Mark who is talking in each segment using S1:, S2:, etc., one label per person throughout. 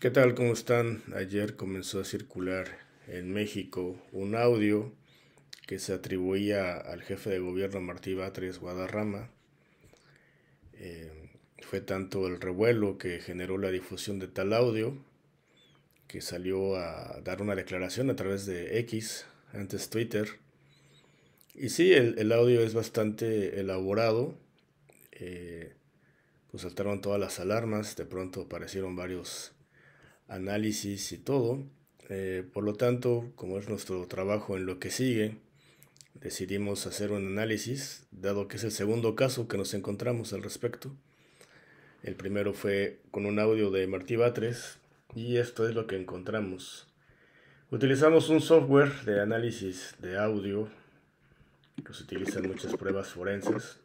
S1: ¿Qué tal? ¿Cómo están? Ayer comenzó a circular en México un audio que se atribuía al jefe de gobierno Martí Batres Guadarrama. Eh, fue tanto el revuelo que generó la difusión de tal audio que salió a dar una declaración a través de X, antes Twitter. Y sí, el, audio es bastante elaborado. Eh, pues saltaron todas las alarmas, de pronto aparecieron varios análisis y todo. Eh, por lo tanto, como es nuestro trabajo en lo que sigue, decidimos hacer un análisis, dado que es el segundo caso que nos encontramos al respecto. El primero fue con un audio de Martí Batres y esto es lo que encontramos. Utilizamos un software de análisis de audio que se utiliza en muchas pruebas forenses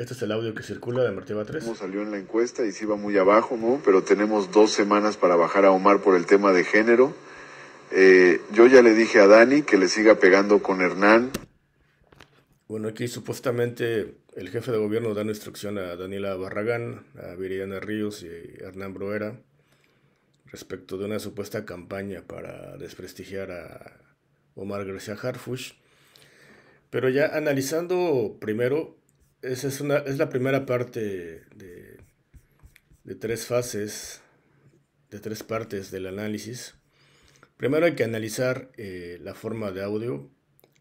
S1: este es el audio que circula de Martí 3. ¿Cómo salió en la encuesta y se iba muy abajo, ¿no? Pero tenemos dos semanas para bajar a Omar por el tema de género. Eh, yo ya le dije a Dani que le siga pegando con Hernán. Bueno, aquí supuestamente el jefe de gobierno da instrucción a Daniela Barragán, a Viridiana Ríos y a Hernán Broera respecto de una supuesta campaña para desprestigiar a Omar García Harfush. Pero ya analizando primero esa es, la primera parte de, tres fases, de tres partes del análisis. Primero hay que analizar eh, la forma de audio.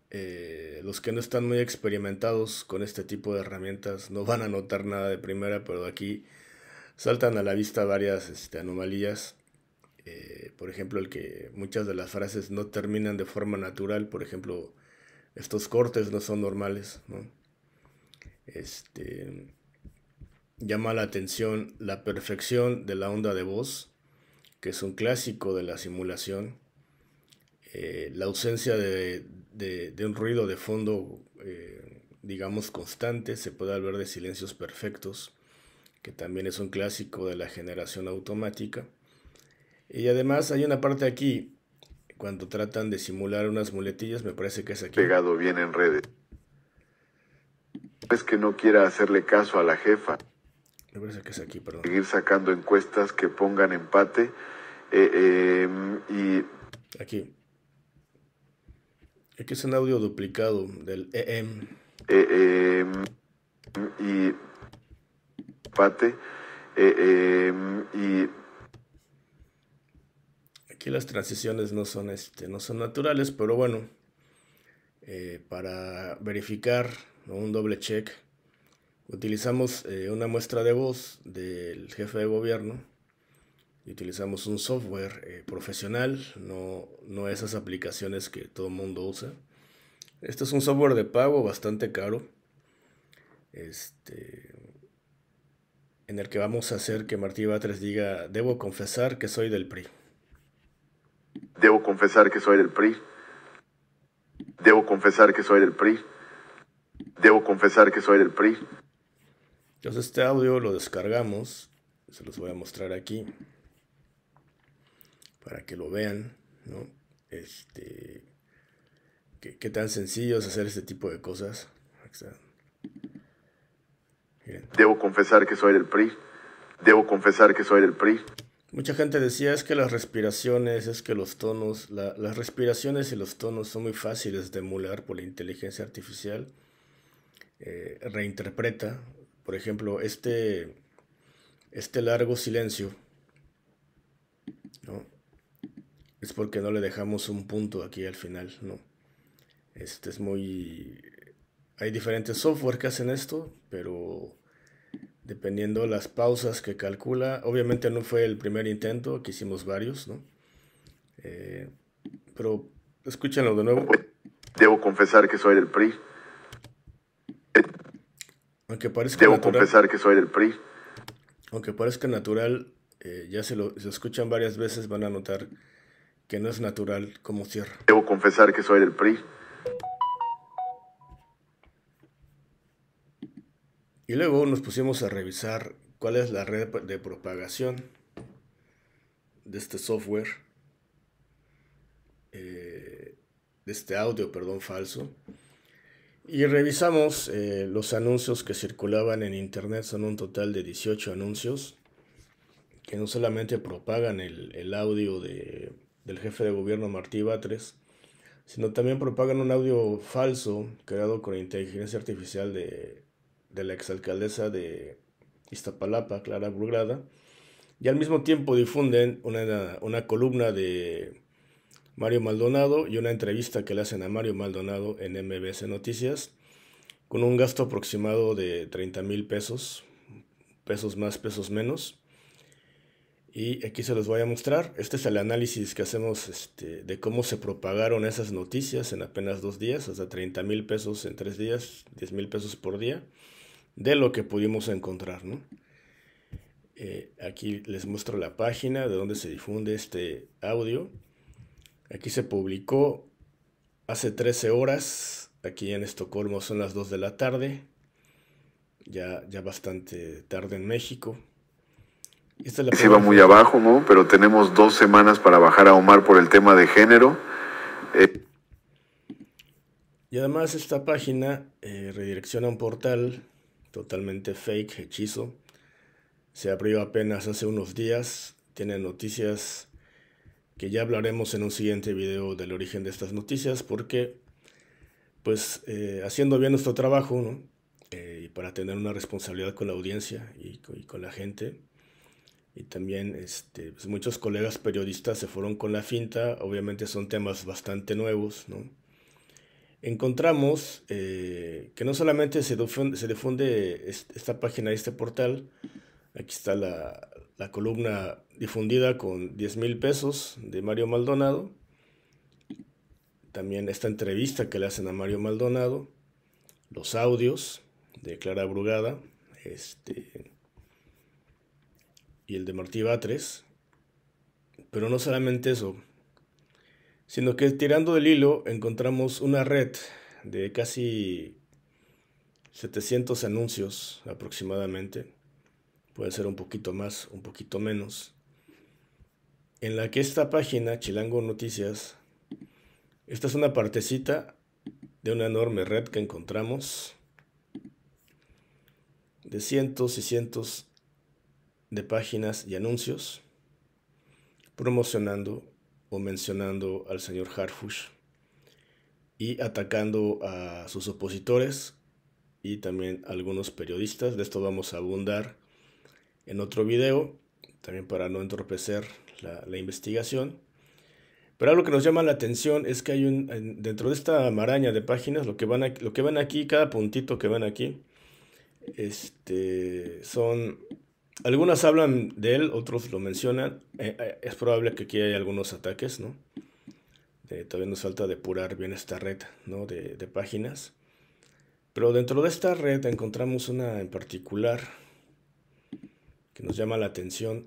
S1: Eh, los que no están muy experimentados con este tipo de herramientas no van a notar nada de primera, pero aquí saltan a la vista varias este, anomalías. Eh, por ejemplo, el que muchas de las frases no terminan de forma natural. Por ejemplo, estos cortes no son normales. Este, llama la atención la perfección de la onda de voz, que es un clásico de la simulación. Eh, la ausencia de, un ruido de fondo, eh, digamos, constante, se puede hablar de silencios perfectos, que también es un clásico de la generación automática. Y además hay una parte aquí, cuando tratan de simular unas muletillas, me parece que es aquí. Pegado bien en redes. Es que no quiera hacerle caso a la jefa. Me parece que es aquí, perdón. Seguir sacando encuestas que pongan empate. Eh, em, y... Aquí. Aquí es un audio duplicado del e eh, EM. y empate. Eh, em, y aquí las transiciones no son este no son naturales pero bueno eh, para verificar un doble check, utilizamos eh, una muestra de voz del jefe de gobierno y utilizamos un software eh, profesional, no, esas aplicaciones que todo el mundo usa. Este es un software de pago bastante caro. Este, en el que vamos a hacer que Martí Batres diga, debo confesar que soy del PRI. Debo confesar que soy del PRI. Debo confesar que soy del PRI. Debo confesar que soy del PRI. Entonces pues este audio lo descargamos. Se los voy a mostrar aquí. Para que lo vean, ¿no? Este. ¿Qué, qué tan sencillo es hacer este tipo de cosas? Debo confesar que soy del PRI. Debo confesar que soy del PRI. Mucha gente decía es que las respiraciones, es que los tonos, la, las respiraciones y los tonos son muy fáciles de emular por la inteligencia artificial. Eh, reinterpreta, por ejemplo, este, este largo silencio, ¿no? Es porque no le dejamos un punto aquí al final, ¿no? Este es muy... Hay diferentes software que hacen esto, pero dependiendo las pausas que calcula. Obviamente no fue el primer intento, que hicimos varios, ¿no? Eh, pero escúchenlo de nuevo. Debo confesar que soy del PRI. Aunque parezca Debo confesar que soy del PRI. Aunque parezca natural, eh, ya se lo, se escuchan varias veces, van a notar que no es natural como cierra. Debo confesar que soy del PRI. Y luego nos pusimos a revisar cuál es la red de propagación de este software, eh, de este audio, perdón, falso. Y revisamos eh, los anuncios que circulaban en Internet, son un total de 18 anuncios que no solamente propagan el, audio del jefe de gobierno Martí Batres, sino también propagan un audio falso creado con inteligencia artificial de de la exalcaldesa de Iztapalapa, Clara Burgrada, y al mismo tiempo difunden una, columna de Mario Maldonado y una entrevista que le hacen a Mario Maldonado en MBS Noticias, con un gasto aproximado de 30 mil pesos, pesos más, pesos menos. Y aquí se los voy a mostrar. Este es el análisis que hacemos este, de cómo se propagaron esas noticias en apenas dos días, hasta 30 mil pesos en tres días, 10 mil pesos por día de lo que pudimos encontrar. ¿no? Eh, aquí les muestro la página de donde se difunde este audio. Aquí se publicó hace 13 horas, aquí en Estocolmo son las 2 de la tarde, ya, ya bastante tarde en México. Esta se iba muy abajo, ¿no? pero tenemos dos semanas para bajar a Omar por el tema de género. Eh, y además esta página eh, redirecciona a un portal totalmente fake, hechizo. Se abrió apenas hace unos días, tiene noticias que ya hablaremos en un siguiente video del origen de estas noticias porque pues eh, haciendo bien nuestro trabajo ¿no? Eh, y para tener una responsabilidad con la audiencia y, con la gente y también este, pues, muchos colegas periodistas se fueron con la finta obviamente son temas bastante nuevos ¿no? encontramos eh, que no solamente se difunde, esta página, este portal, aquí está la, columna difundida con 10 mil pesos de Mario Maldonado, también esta entrevista que le hacen a Mario Maldonado, los audios de Clara Brugada, este, y el de Martí Batres, pero no solamente eso, Sino que tirando del hilo encontramos una red de casi 700 anuncios aproximadamente. Puede ser un poquito más, un poquito menos. En la que esta página, Chilango Noticias, esta es una partecita de una enorme red que encontramos de cientos y cientos de páginas y anuncios promocionando o mencionando al señor Harfush y atacando a sus opositores y también a algunos periodistas. De esto vamos a abundar en otro video, también para no entorpecer la, investigación. Pero algo que nos llama la atención es que hay un dentro de esta maraña de páginas, lo que van aquí, lo que aquí, cada puntito que van aquí, este son algunas hablan de él, otros lo mencionan. Eh, eh, es probable que aquí hay algunos ataques, ¿no? todavía nos falta depurar bien esta red, ¿no? De, páginas. Pero dentro de esta red encontramos una en particular que nos llama la atención,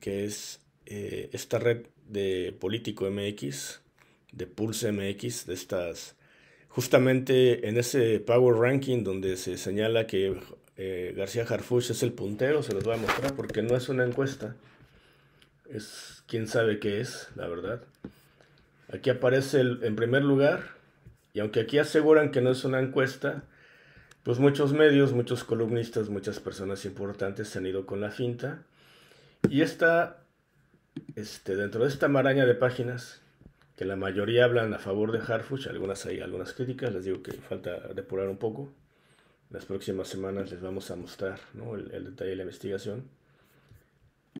S1: que es eh, esta red de Político MX, de Pulse MX, de estas, justamente en ese Power Ranking donde se señala que eh, García Harfuch es el puntero, se los voy a mostrar porque no es una encuesta. Es quién sabe qué es, la verdad. Aquí aparece en primer lugar, y aunque aquí aseguran que no es una encuesta, pues muchos medios, muchos columnistas, muchas personas importantes se han ido con la finta. Y está este, dentro de esta maraña de páginas, que la mayoría hablan a favor de Harfuch, algunas hay algunas críticas, les digo que falta depurar un poco las próximas semanas les vamos a mostrar ¿no? el, el detalle de la investigación.